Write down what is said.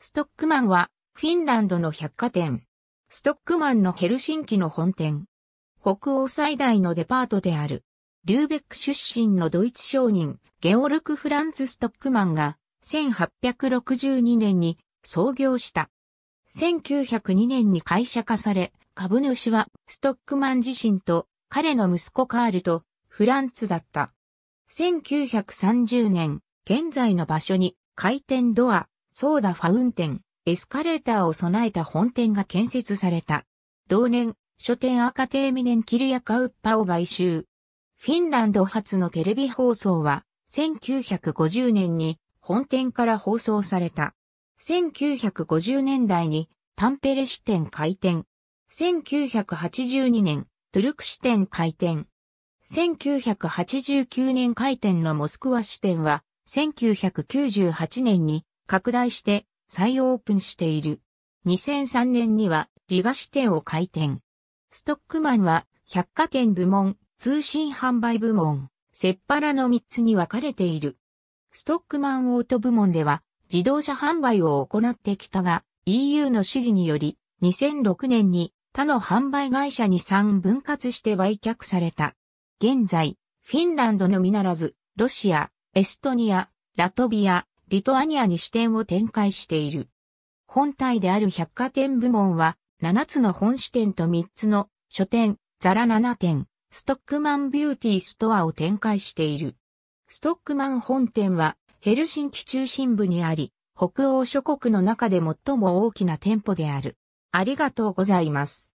ストックマンは、フィンランドの百貨店。ストックマンのヘルシンキの本店。北欧最大のデパートである。リューベック出身のドイツ商人、ゲオルク・フランツ・ストックマンが、1862年に創業した。1902年に会社化され、株主はストックマン自身と彼の息子カールとフランツだった。1930年、現在の場所に回転ドア、ソーダファウンテン、エスカレーターを備えた本店が建設された。同年、書店赤テーミネンキルヤカウッパを買収。フィンランド初のテレビ放送は、1950年に本店から放送された。1950年代にタンペレ支店開店。1982年、トゥルク支店開店。1989年開店のモスクワ支店は、1998年に拡大して再オープンしている。2003年には理菓子店を開店。ストックマンは百貨店部門、通信販売部門、セッパラの3つに分かれている。ストックマンオート部門では自動車販売を行ってきたが EU の指示により2006年に他の販売会社に3分割して売却された。現在、フィンランドのみならず、ロシア、エストニア、ラトビア、リトアニアに支店を展開している。本体である百貨店部門は、7つの本支店と3つの書店、ザラ7店、ストックマンビューティーストアを展開している。ストックマン本店はヘルシンキ中心部にあり、北欧諸国の中で最も大きな店舗である。ありがとうございます。